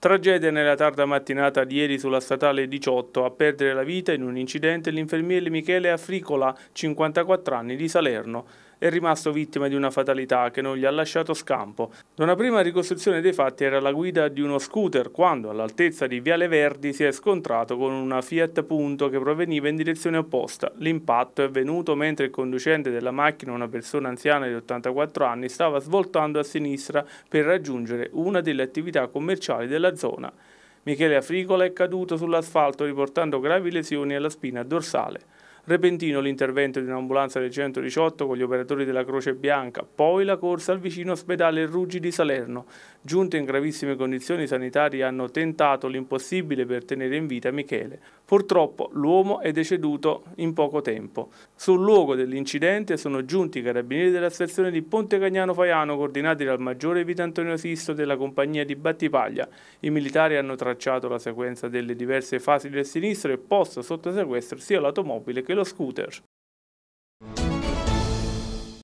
Tragedia nella tarda mattinata di ieri sulla statale 18 a perdere la vita in un incidente l'infermiere Michele Africola, 54 anni di Salerno è rimasto vittima di una fatalità che non gli ha lasciato scampo. Da una prima ricostruzione dei fatti era alla guida di uno scooter quando all'altezza di Viale Verdi si è scontrato con una Fiat Punto che proveniva in direzione opposta. L'impatto è avvenuto mentre il conducente della macchina, una persona anziana di 84 anni, stava svoltando a sinistra per raggiungere una delle attività commerciali della zona. Michele Africola è caduto sull'asfalto riportando gravi lesioni alla spina dorsale. Repentino l'intervento di un'ambulanza del 118 con gli operatori della Croce Bianca, poi la corsa al vicino ospedale Ruggi di Salerno. Giunte in gravissime condizioni, sanitarie hanno tentato l'impossibile per tenere in vita Michele. Purtroppo l'uomo è deceduto in poco tempo. Sul luogo dell'incidente sono giunti i carabinieri della stazione di Ponte Cagnano Faiano, coordinati dal maggiore Vito Antonio Sisto della compagnia di Battipaglia. I militari hanno tracciato la sequenza delle diverse fasi del sinistro e posto sotto sequestro sia l'automobile che jo skuterë